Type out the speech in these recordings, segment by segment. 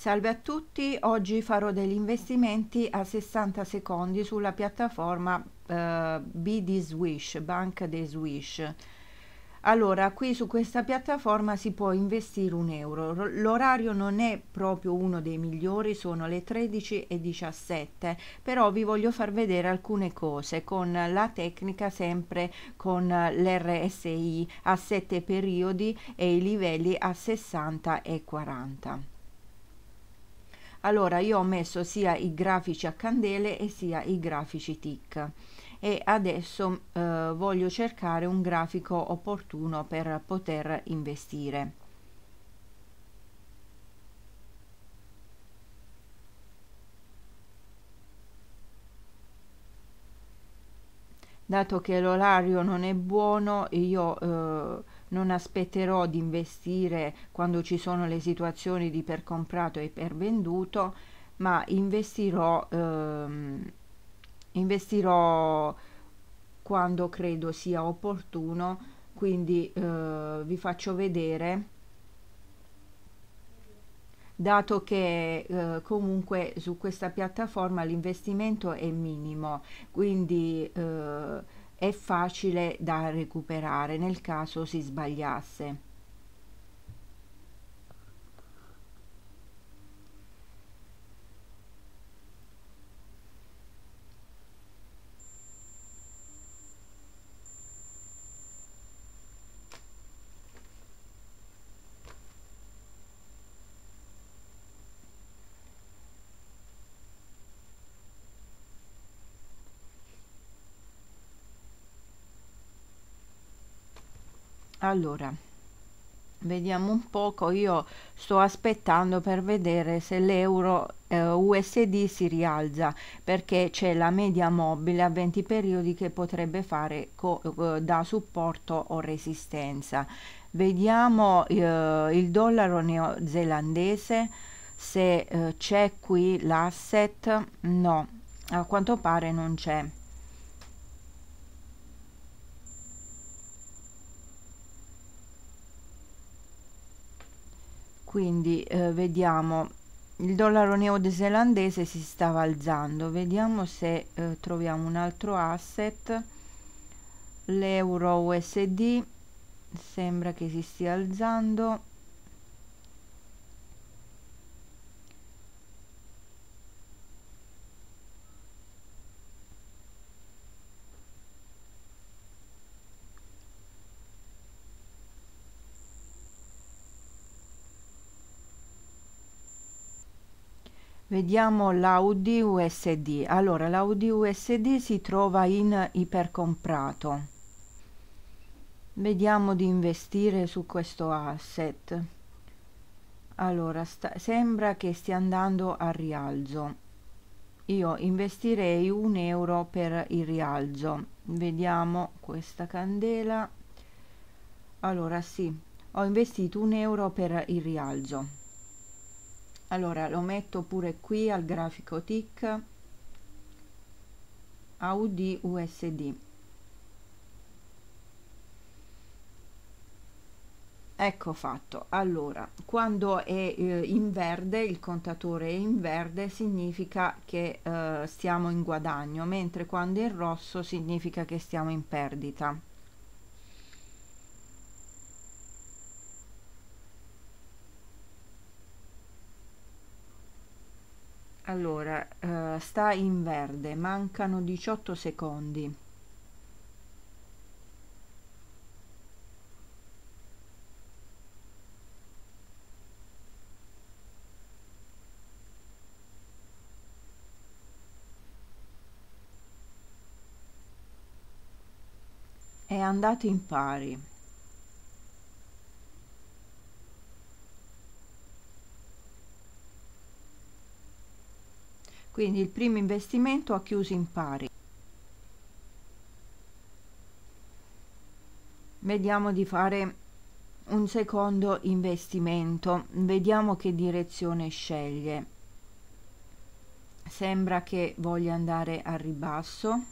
Salve a tutti, oggi farò degli investimenti a 60 secondi sulla piattaforma eh, BD Swish, Bank dei Swish. Allora, qui su questa piattaforma si può investire un euro. L'orario non è proprio uno dei migliori, sono le 13 e 17, però vi voglio far vedere alcune cose con la tecnica sempre con l'RSI a 7 periodi e i livelli a 60 e 40 allora io ho messo sia i grafici a candele e sia i grafici tic e adesso eh, voglio cercare un grafico opportuno per poter investire dato che l'orario non è buono io eh, non aspetterò di investire quando ci sono le situazioni di per comprato e per venduto, ma investirò, ehm, investirò quando credo sia opportuno, quindi eh, vi faccio vedere dato che eh, comunque su questa piattaforma l'investimento è minimo, quindi eh, è facile da recuperare nel caso si sbagliasse. allora vediamo un poco io sto aspettando per vedere se l'euro eh, usd si rialza perché c'è la media mobile a 20 periodi che potrebbe fare eh, da supporto o resistenza vediamo eh, il dollaro neozelandese se eh, c'è qui l'asset no a quanto pare non c'è quindi eh, vediamo il dollaro neozelandese si stava alzando vediamo se eh, troviamo un altro asset l'euro usd sembra che si stia alzando Vediamo l'Audi USD. Allora, l'Audi USD si trova in ipercomprato. Vediamo di investire su questo asset. Allora, sembra che stia andando a rialzo. Io investirei un euro per il rialzo. Vediamo questa candela. Allora, sì, ho investito un euro per il rialzo allora lo metto pure qui al grafico TIC AUD USD ecco fatto allora quando è eh, in verde il contatore è in verde significa che eh, stiamo in guadagno mentre quando è in rosso significa che stiamo in perdita allora uh, sta in verde mancano 18 secondi è andato in pari quindi il primo investimento ha chiuso in pari. Vediamo di fare un secondo investimento, vediamo che direzione sceglie. Sembra che voglia andare a ribasso.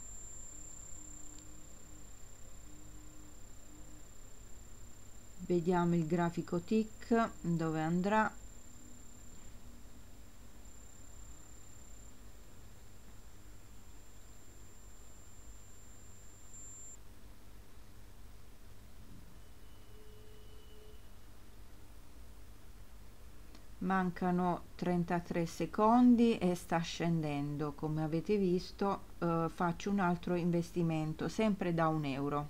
vediamo il grafico tic dove andrà mancano 33 secondi e sta scendendo come avete visto eh, faccio un altro investimento sempre da un euro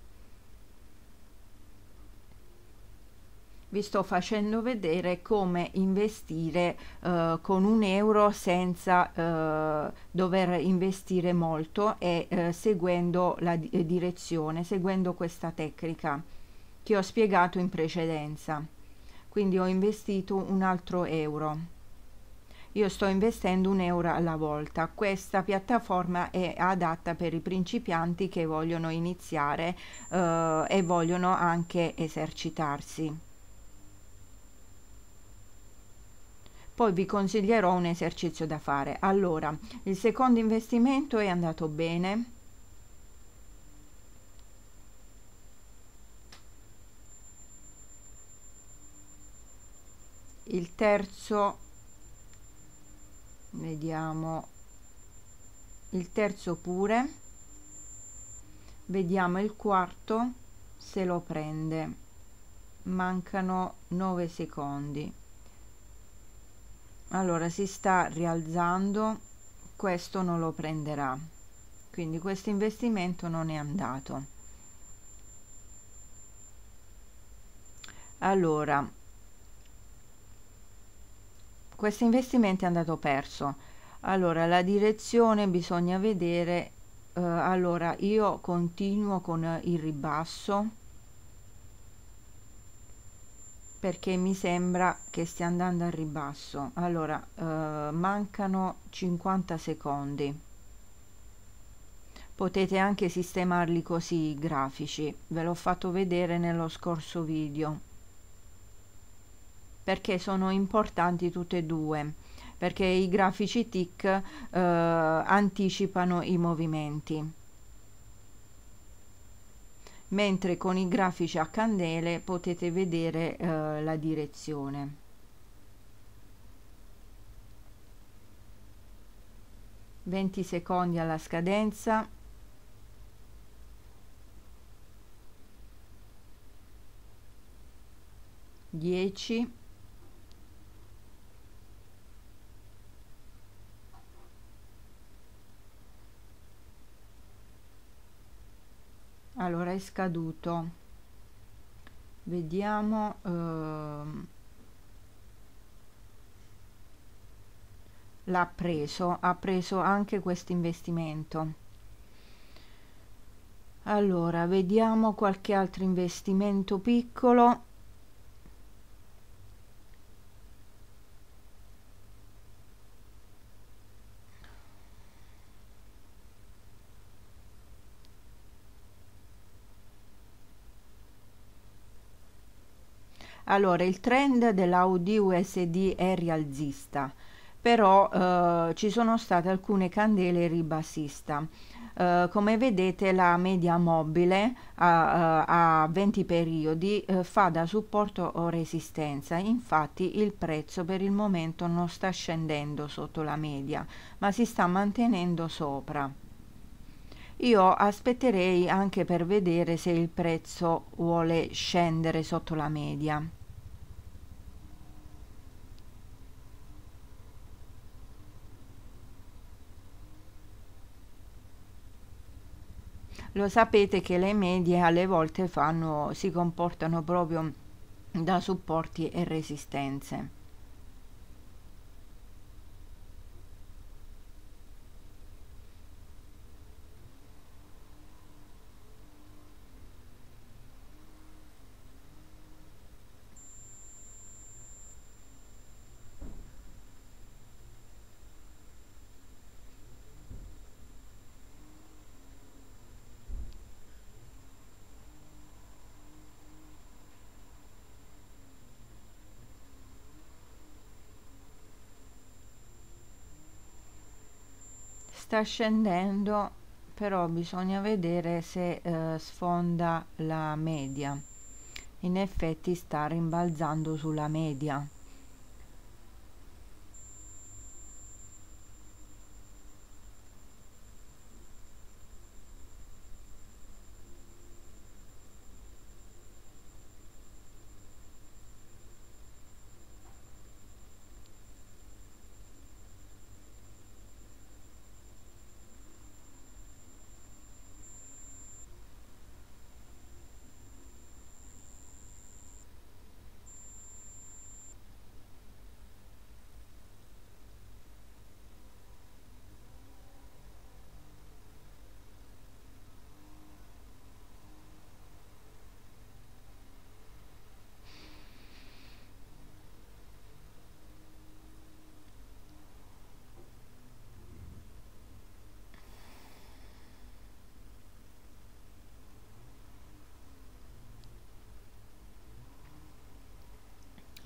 vi sto facendo vedere come investire eh, con un euro senza eh, dover investire molto e eh, seguendo la direzione seguendo questa tecnica che ho spiegato in precedenza quindi ho investito un altro euro io sto investendo un euro alla volta questa piattaforma è adatta per i principianti che vogliono iniziare eh, e vogliono anche esercitarsi poi vi consiglierò un esercizio da fare allora il secondo investimento è andato bene il terzo vediamo il terzo pure vediamo il quarto se lo prende mancano 9 secondi allora si sta rialzando questo non lo prenderà quindi questo investimento non è andato allora questo investimento è andato perso allora la direzione bisogna vedere eh, allora io continuo con il ribasso perché mi sembra che stia andando al ribasso allora eh, mancano 50 secondi potete anche sistemarli così i grafici ve l'ho fatto vedere nello scorso video perché sono importanti tutte e due perché i grafici TIC eh, anticipano i movimenti mentre con i grafici a candele potete vedere eh, la direzione. Venti secondi alla scadenza. Dieci. allora è scaduto vediamo ehm, l'ha preso ha preso anche questo investimento allora vediamo qualche altro investimento piccolo Allora, il trend dell'Audi USD è rialzista, però eh, ci sono state alcune candele ribassista. Uh, come vedete la media mobile eh, eh, a, a, a 20 periodi uh, fa da supporto o resistenza infatti il prezzo per il momento non sta scendendo sotto la media ma si sta mantenendo sopra io aspetterei anche per vedere se il prezzo vuole scendere sotto la media lo sapete che le medie alle volte fanno, si comportano proprio da supporti e resistenze sta scendendo però bisogna vedere se eh, sfonda la media in effetti sta rimbalzando sulla media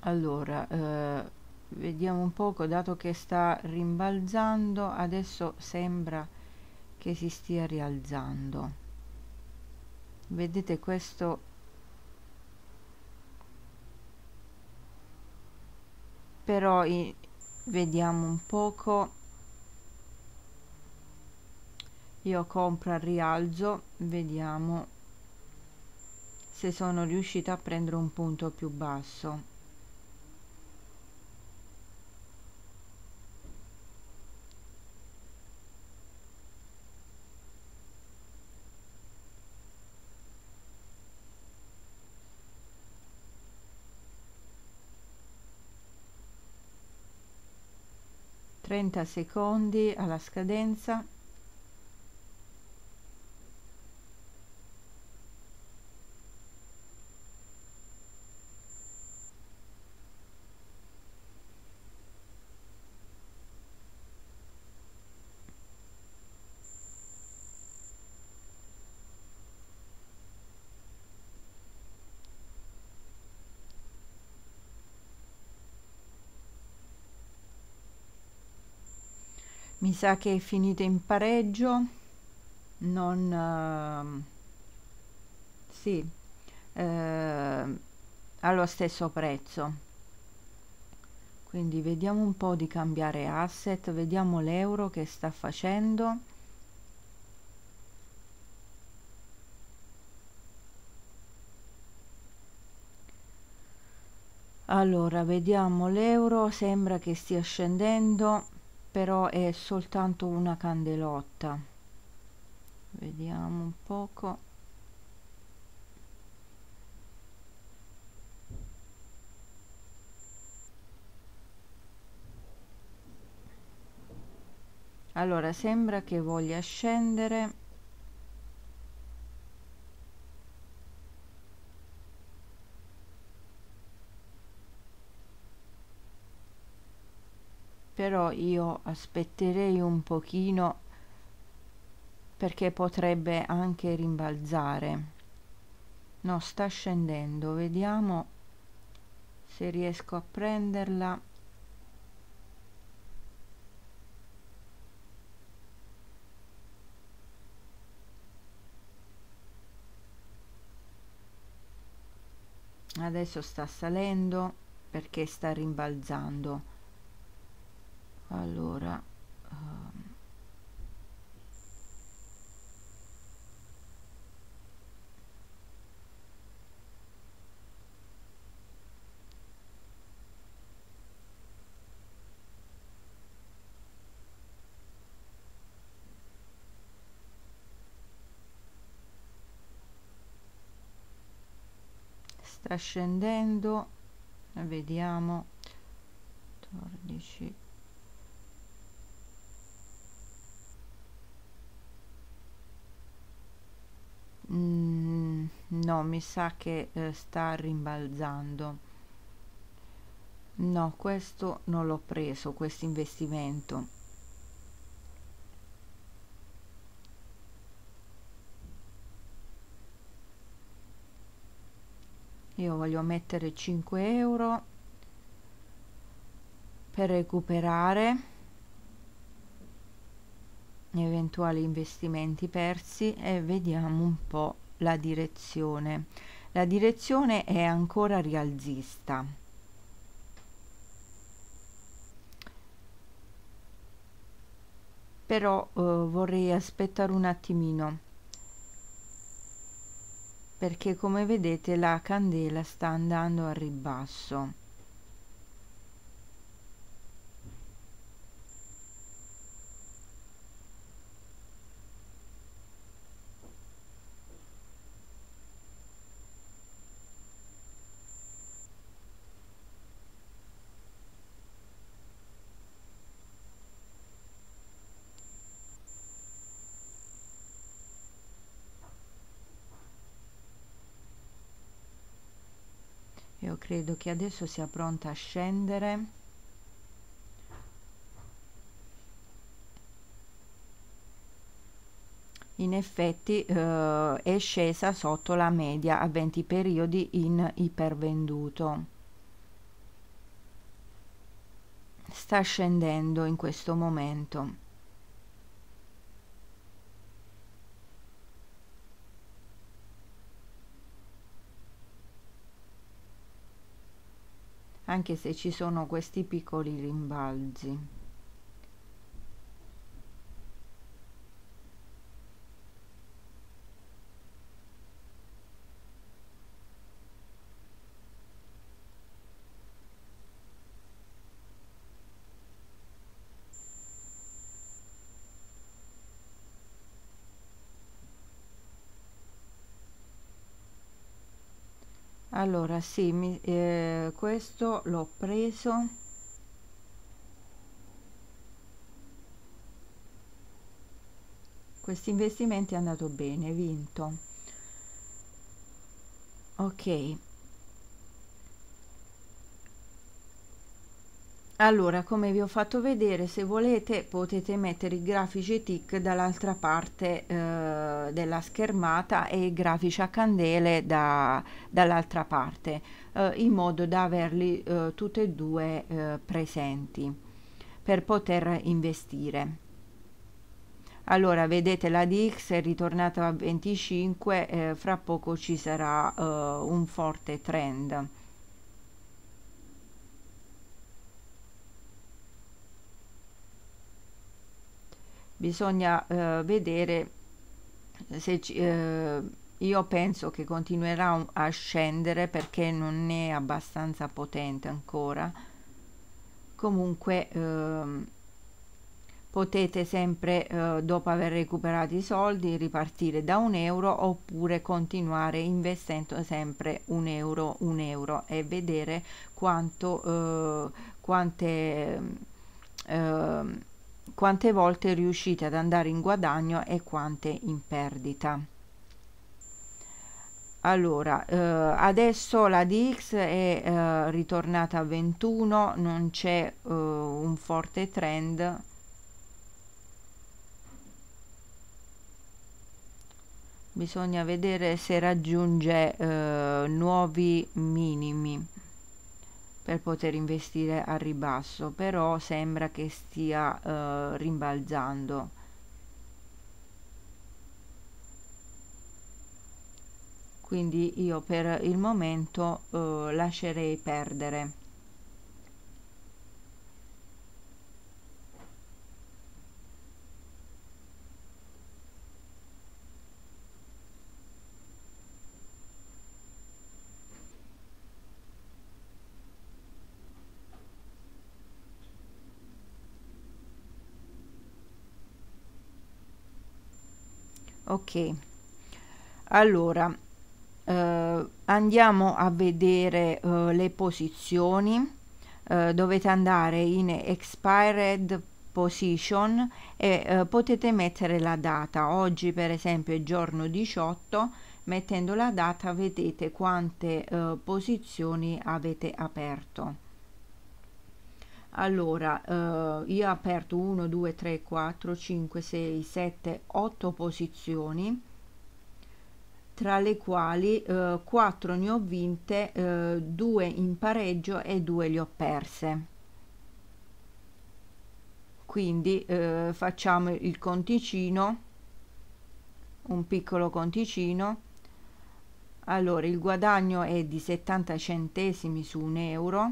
allora eh, vediamo un poco dato che sta rimbalzando adesso sembra che si stia rialzando vedete questo però i, vediamo un poco io compro al rialzo vediamo se sono riuscita a prendere un punto più basso 30 secondi alla scadenza mi sa che è finita in pareggio non uh, sì uh, ehm, allo stesso prezzo quindi vediamo un po' di cambiare asset vediamo l'euro che sta facendo allora vediamo l'euro sembra che stia scendendo però è soltanto una candelotta vediamo un poco allora sembra che voglia scendere però io aspetterei un pochino perché potrebbe anche rimbalzare no sta scendendo vediamo se riesco a prenderla adesso sta salendo perché sta rimbalzando allora ehm, sta scendendo vediamo 14 Mm, no, mi sa che eh, sta rimbalzando. No, questo non l'ho preso, questo investimento. Io voglio mettere 5 euro per recuperare eventuali investimenti persi e vediamo un po' la direzione. La direzione è ancora rialzista. Però eh, vorrei aspettare un attimino perché come vedete la candela sta andando a ribasso credo che adesso sia pronta a scendere in effetti eh, è scesa sotto la media a 20 periodi in ipervenduto sta scendendo in questo momento anche se ci sono questi piccoli rimbalzi. allora sì mi, eh, questo l'ho preso questo investimento è andato bene vinto ok allora come vi ho fatto vedere se volete potete mettere i grafici tic dall'altra parte eh, della schermata e i grafici a candele da, dall'altra parte eh, in modo da averli eh, tutti e due eh, presenti per poter investire allora vedete la DX è ritornata a 25 eh, fra poco ci sarà eh, un forte trend bisogna eh, vedere se ci, eh, io penso che continuerà a scendere perché non è abbastanza potente ancora comunque eh, potete sempre eh, dopo aver recuperato i soldi ripartire da un euro oppure continuare investendo sempre un euro un euro e vedere quanto eh, quante eh, quante volte riuscite ad andare in guadagno e quante in perdita allora eh, adesso la DX è eh, ritornata a 21 non c'è eh, un forte trend bisogna vedere se raggiunge eh, nuovi minimi per poter investire al ribasso, però sembra che stia eh, rimbalzando. Quindi io per il momento eh, lascerei perdere. ok allora eh, andiamo a vedere eh, le posizioni eh, dovete andare in expired position e eh, potete mettere la data oggi per esempio è giorno 18 mettendo la data vedete quante eh, posizioni avete aperto allora eh, io ho aperto 1 2 3 4 5 6 7 8 posizioni tra le quali eh, 4 ne ho vinte eh, 2 in pareggio e 2 le ho perse quindi eh, facciamo il conticino un piccolo conticino allora il guadagno è di 70 centesimi su un euro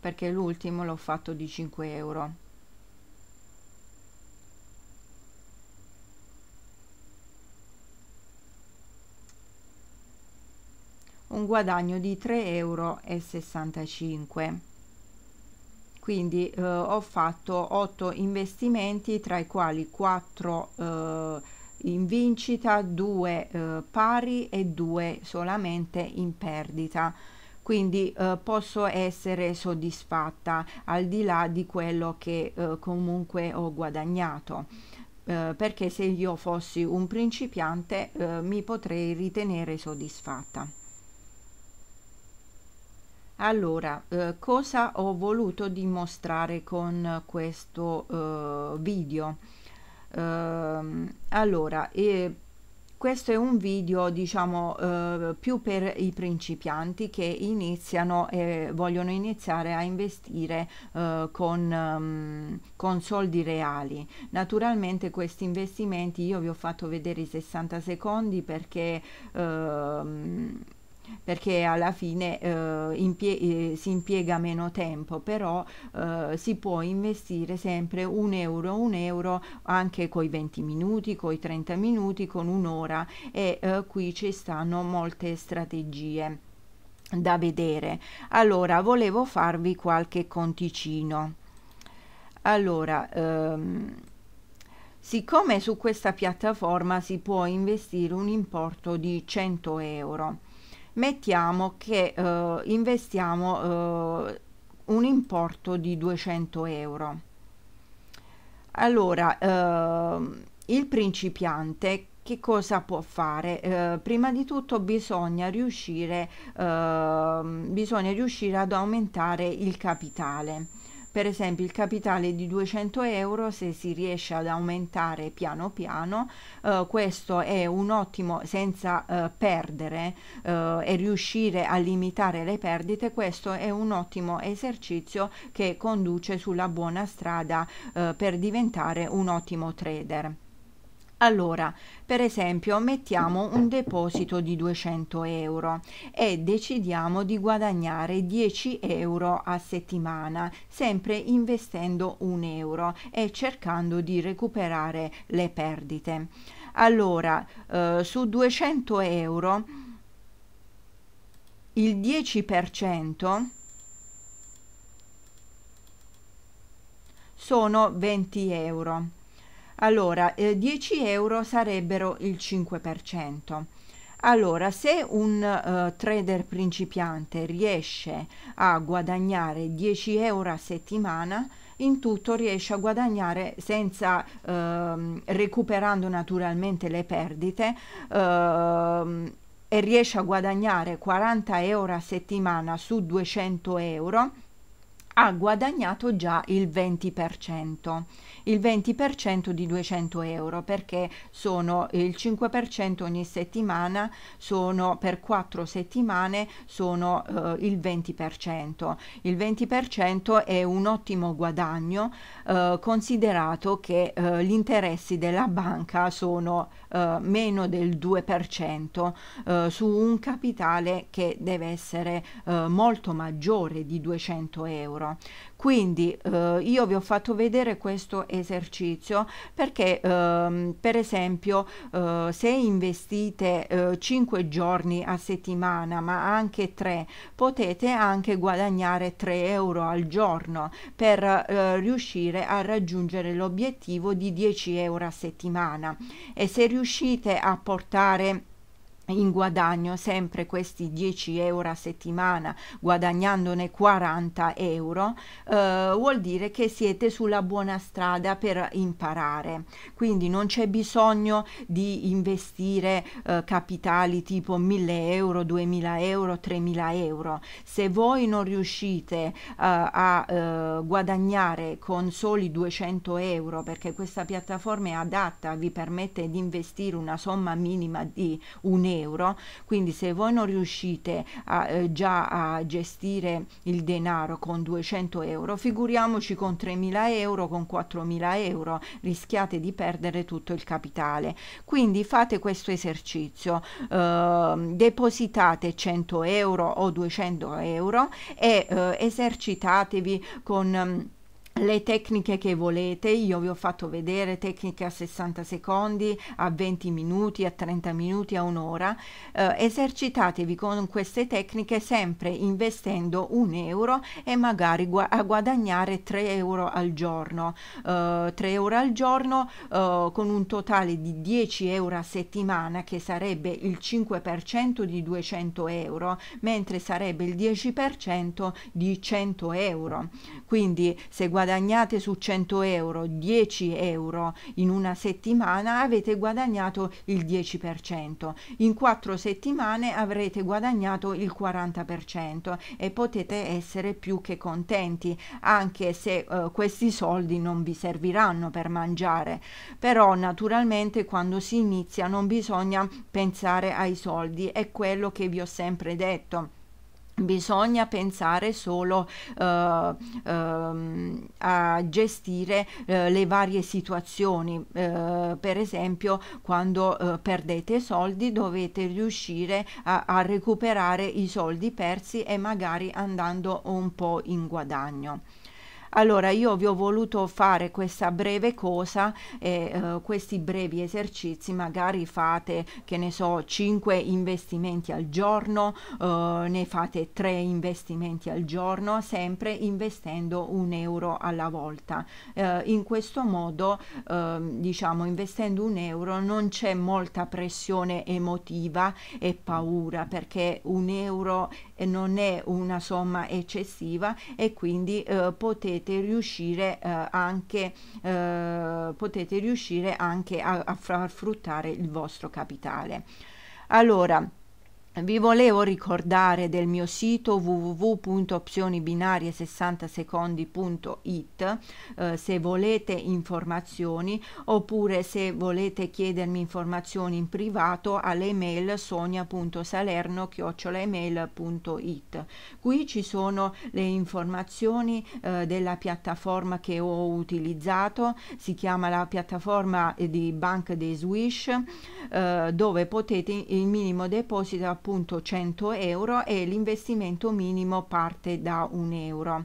perché l'ultimo l'ho fatto di 5 euro un guadagno di 3,65 euro quindi eh, ho fatto 8 investimenti tra i quali 4 eh, in vincita 2 eh, pari e 2 solamente in perdita quindi eh, posso essere soddisfatta al di là di quello che eh, comunque ho guadagnato eh, perché se io fossi un principiante eh, mi potrei ritenere soddisfatta allora eh, cosa ho voluto dimostrare con questo eh, video ehm, allora eh, questo è un video diciamo eh, più per i principianti che iniziano e vogliono iniziare a investire eh, con, um, con soldi reali. Naturalmente questi investimenti io vi ho fatto vedere i 60 secondi perché... Eh, perché alla fine eh, impie eh, si impiega meno tempo, però eh, si può investire sempre un euro, un euro anche coi 20 minuti, coi 30 minuti, con un'ora e eh, qui ci stanno molte strategie da vedere. Allora, volevo farvi qualche conticino. Allora, ehm, siccome su questa piattaforma si può investire un importo di 100 euro, mettiamo che eh, investiamo eh, un importo di 200 euro allora eh, il principiante che cosa può fare? Eh, prima di tutto bisogna riuscire, eh, bisogna riuscire ad aumentare il capitale per esempio il capitale di 200 euro se si riesce ad aumentare piano piano eh, questo è un ottimo senza eh, perdere eh, e riuscire a limitare le perdite questo è un ottimo esercizio che conduce sulla buona strada eh, per diventare un ottimo trader allora, per esempio, mettiamo un deposito di 200 euro e decidiamo di guadagnare 10 euro a settimana, sempre investendo un euro e cercando di recuperare le perdite. Allora, eh, su 200 euro il 10% sono 20 euro allora, eh, 10 euro sarebbero il 5%. Allora, se un uh, trader principiante riesce a guadagnare 10 euro a settimana, in tutto riesce a guadagnare senza uh, recuperando naturalmente le perdite. Uh, e riesce a guadagnare 40 euro a settimana su 200 euro, ha guadagnato già il 20%. per cento il 20% di 200 euro perché sono il 5% ogni settimana, sono per 4 settimane sono eh, il 20%. Il 20% è un ottimo guadagno eh, considerato che eh, gli interessi della banca sono eh, meno del 2% eh, su un capitale che deve essere eh, molto maggiore di 200 euro. Quindi eh, io vi ho fatto vedere questo esercizio perché ehm, per esempio eh, se investite eh, 5 giorni a settimana ma anche 3 potete anche guadagnare 3 euro al giorno per eh, riuscire a raggiungere l'obiettivo di 10 euro a settimana e se riuscite a portare in guadagno sempre questi 10 euro a settimana guadagnandone 40 euro eh, vuol dire che siete sulla buona strada per imparare quindi non c'è bisogno di investire eh, capitali tipo 1000 euro 2000 euro 3000 euro se voi non riuscite eh, a eh, guadagnare con soli 200 euro perché questa piattaforma è adatta vi permette di investire una somma minima di un euro euro quindi se voi non riuscite a, eh, già a gestire il denaro con 200 euro figuriamoci con 3.000 euro con 4.000 euro rischiate di perdere tutto il capitale quindi fate questo esercizio eh, depositate 100 euro o 200 euro e eh, esercitatevi con le tecniche che volete, io vi ho fatto vedere tecniche a 60 secondi, a 20 minuti, a 30 minuti, a un'ora. Eh, esercitatevi con queste tecniche sempre investendo un euro e magari gu a guadagnare 3 euro al giorno. Eh, 3 euro al giorno eh, con un totale di 10 euro a settimana che sarebbe il 5% di 200 euro, mentre sarebbe il 10% di 100 euro. Quindi se guadagnate guadagnate su 100 euro 10 euro in una settimana, avete guadagnato il 10%. In quattro settimane avrete guadagnato il 40% e potete essere più che contenti, anche se eh, questi soldi non vi serviranno per mangiare. Però naturalmente quando si inizia non bisogna pensare ai soldi, è quello che vi ho sempre detto bisogna pensare solo uh, uh, a gestire uh, le varie situazioni eh, per esempio quando perdete soldi dovete riuscire a, a, recuperare i soldi persi e magari andando un po' in guadagno allora io vi ho voluto fare questa breve cosa, e, eh, questi brevi esercizi, magari fate che ne so 5 investimenti al giorno, eh, ne fate 3 investimenti al giorno, sempre investendo un euro alla volta. Eh, in questo modo ehm, diciamo investendo un euro non c'è molta pressione emotiva e paura perché un euro non è una somma eccessiva e quindi eh, potete potete riuscire eh, anche eh, potete riuscire anche a, a far fruttare il vostro capitale allora vi volevo ricordare del mio sito www.opzionibinarie60secondi.it eh, se volete informazioni oppure se volete chiedermi informazioni in privato all'email sonia.salerno-email.it Qui ci sono le informazioni eh, della piattaforma che ho utilizzato, si chiama la piattaforma di Bank des Swish, eh, dove potete il minimo deposito appunto 100 euro e l'investimento minimo parte da 1 euro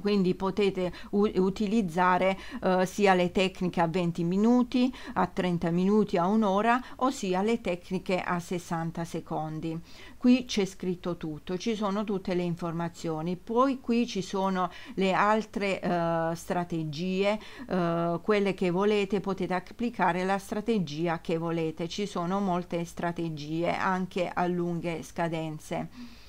quindi potete utilizzare eh, sia le tecniche a 20 minuti, a 30 minuti, a un'ora, ossia le tecniche a 60 secondi. Qui c'è scritto tutto, ci sono tutte le informazioni, poi qui ci sono le altre eh, strategie, eh, quelle che volete, potete applicare la strategia che volete, ci sono molte strategie anche a lunghe scadenze.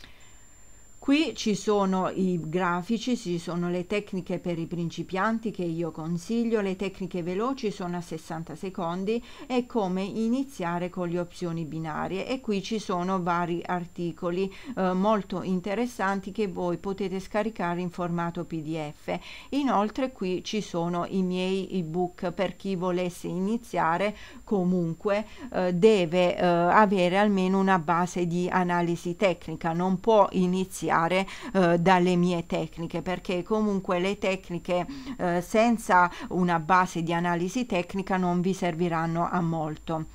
Qui ci sono i grafici, ci sono le tecniche per i principianti che io consiglio, le tecniche veloci sono a 60 secondi e come iniziare con le opzioni binarie e qui ci sono vari articoli eh, molto interessanti che voi potete scaricare in formato PDF. Inoltre qui ci sono i miei ebook per chi volesse iniziare comunque eh, deve eh, avere almeno una base di analisi tecnica, non può iniziare eh, dalle mie tecniche perché comunque le tecniche eh, senza una base di analisi tecnica non vi serviranno a molto.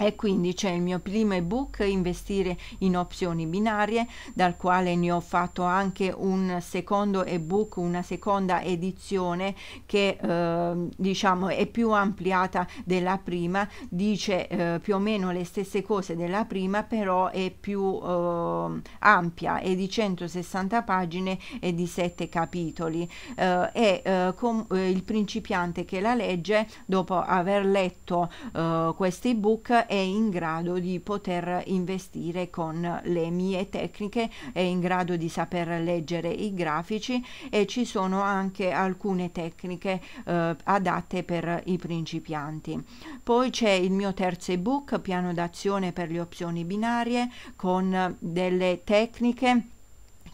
E quindi c'è il mio primo ebook Investire in opzioni binarie, dal quale ne ho fatto anche un secondo ebook, una seconda edizione che eh, diciamo è più ampliata della prima, dice eh, più o meno le stesse cose della prima, però è più eh, ampia, è di 160 pagine e di 7 capitoli. Eh, e eh, eh, il principiante che la legge, dopo aver letto questo ebook, è in grado di poter investire con le mie tecniche, è in grado di saper leggere i grafici e ci sono anche alcune tecniche eh, adatte per i principianti. Poi c'è il mio terzo ebook, piano d'azione per le opzioni binarie con delle tecniche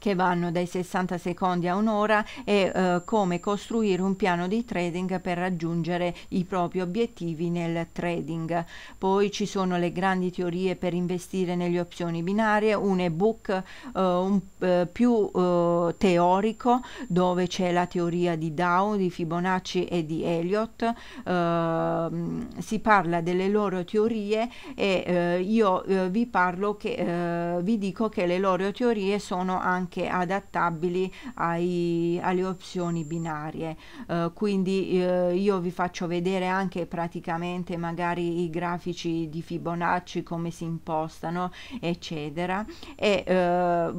che vanno dai 60 secondi a un'ora e eh, come costruire un piano di trading per raggiungere i propri obiettivi nel trading. Poi ci sono le grandi teorie per investire nelle opzioni binarie, un ebook eh, un, eh, più eh, teorico dove c'è la teoria di Dow, di Fibonacci e di Elliott. Ehm, si parla delle loro teorie e eh, io eh, vi parlo che vi dico che le loro teorie sono anche anche adattabili ai, alle opzioni binarie eh, quindi eh, io vi faccio vedere anche praticamente magari i grafici di Fibonacci come si impostano eccetera e eh,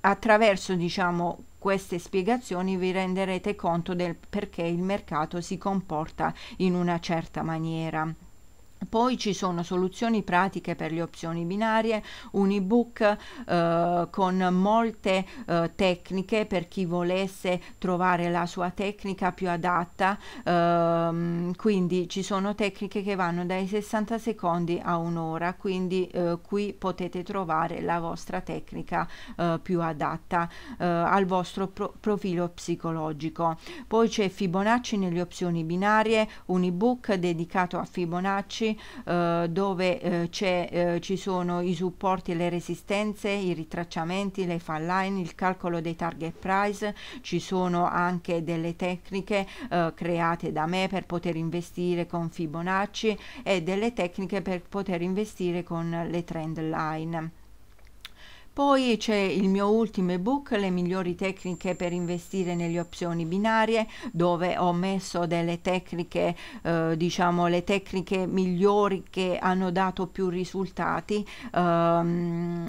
attraverso diciamo queste spiegazioni vi renderete conto del perché il mercato si comporta in una certa maniera. Poi ci sono soluzioni pratiche per le opzioni binarie, un ebook eh, con molte eh, tecniche per chi volesse trovare la sua tecnica più adatta, ehm, quindi ci sono tecniche che vanno dai 60 secondi a un'ora, quindi eh, qui potete trovare la vostra tecnica eh, più adatta eh, al vostro pro profilo psicologico. Poi c'è Fibonacci nelle opzioni binarie, un ebook dedicato a Fibonacci oggi eh, dove eh, eh, ci sono i supporti, le resistenze, i ritracciamenti, le fall line, il calcolo dei target price, ci sono anche delle tecniche create da me per poter investire con Fibonacci e delle tecniche per poter investire con le trend line. Poi c'è il mio ultimo ebook, le migliori tecniche per investire nelle opzioni binarie, dove ho messo delle tecniche, eh, diciamo le tecniche migliori che hanno dato più risultati. Ehm,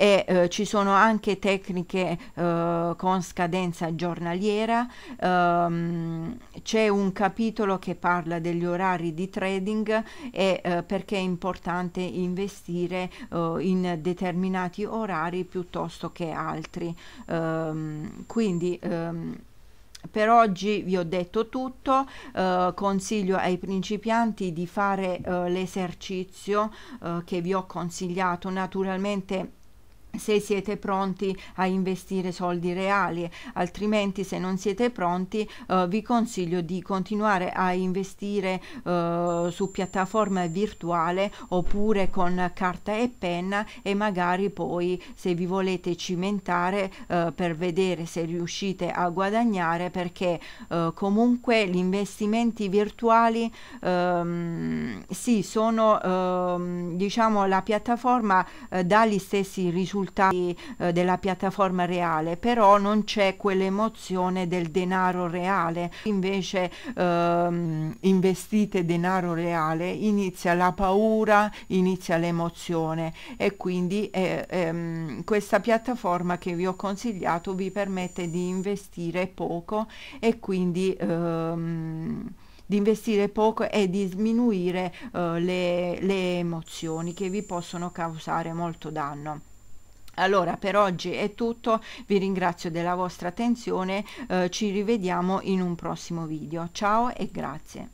e eh, ci sono anche tecniche eh, con scadenza giornaliera, ehm, c'è un capitolo che parla degli orari di trading e eh, perché è importante investire eh, in determinati orari piuttosto che altri. Ehm, quindi ehm, per oggi vi ho detto tutto, eh, consiglio ai principianti di fare eh, l'esercizio eh, che vi ho consigliato, naturalmente se siete pronti a investire soldi reali, altrimenti se non siete pronti eh, vi consiglio di continuare a investire eh, su piattaforma virtuale oppure con carta e penna e magari poi se vi volete cimentare eh, per vedere se riuscite a guadagnare perché eh, comunque gli investimenti virtuali ehm, sì sono ehm, diciamo la piattaforma eh, dà gli stessi risultati risultati eh, della piattaforma reale, però non c'è quell'emozione del denaro reale, invece ehm, investite denaro reale inizia la paura, inizia l'emozione e quindi eh, ehm, questa piattaforma che vi ho consigliato vi permette di investire poco e quindi ehm, di investire poco e di sminuire uh, le, le emozioni che vi possono causare molto danno. Allora per oggi è tutto, vi ringrazio della vostra attenzione, eh, ci rivediamo in un prossimo video. Ciao e grazie.